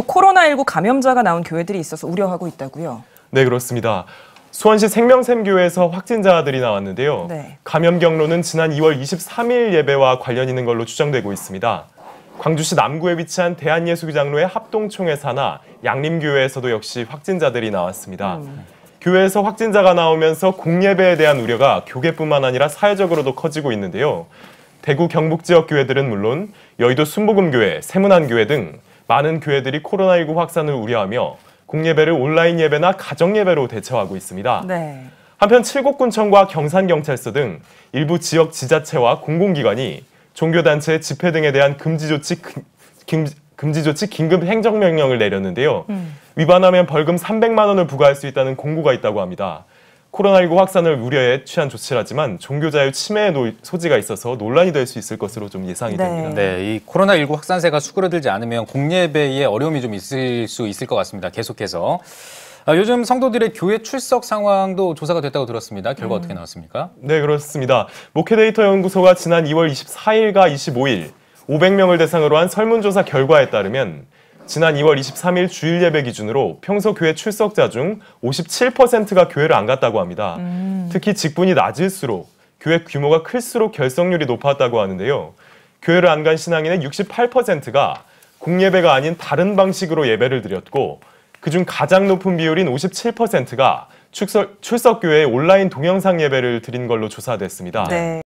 또 코로나19 감염자가 나온 교회들이 있어서 우려하고 있다고요. 네, 그렇습니다. 수원시 생명샘교회에서 확진자들이 나왔는데요. 네. 감염 경로는 지난 2월 23일 예배와 관련 있는 걸로 추정되고 있습니다. 광주시 남구에 위치한 대한예수교장로의 합동총회사나 양림교회에서도 역시 확진자들이 나왔습니다. 음. 교회에서 확진자가 나오면서 공예배에 대한 우려가 교계뿐만 아니라 사회적으로도 커지고 있는데요. 대구 경북 지역 교회들은 물론 여의도 순복음교회, 세문안교회 등 많은 교회들이 코로나19 확산을 우려하며 공예배를 온라인 예배나 가정 예배로 대처하고 있습니다. 네. 한편 칠곡군청과 경산경찰서 등 일부 지역 지자체와 공공기관이 종교단체 집회 등에 대한 금지 조치 금지 조치 긴급 행정명령을 내렸는데요. 음. 위반하면 벌금 300만 원을 부과할 수 있다는 공고가 있다고 합니다. 코로나19 확산을 우려해 취한 조치라지만 종교 자유 침해 소지가 있어서 논란이 될 수 있을 것으로 좀 예상이 네. 됩니다. 네, 이 코로나19 확산세가 수그러들지 않으면 공예배에 어려움이 좀 있을 수 있을 것 같습니다. 계속해서. 아, 요즘 성도들의 교회 출석 상황도 조사가 됐다고 들었습니다. 결과 음. 어떻게 나왔습니까? 네, 그렇습니다. 모케데이터 연구소가 지난 2월 24일과 25일 500명을 대상으로 한 설문조사 결과에 따르면 지난 2월 23일 주일 예배 기준으로 평소 교회 출석자 중 57%가 교회를 안 갔다고 합니다. 음. 특히 직분이 낮을수록 교회 규모가 클수록 결석률이 높았다고 하는데요. 교회를 안 간 신앙인의 68%가 공예배가 아닌 다른 방식으로 예배를 드렸고 그 중 가장 높은 비율인 57%가 출석, 출석교회 온라인 동영상 예배를 드린 걸로 조사됐습니다. 네.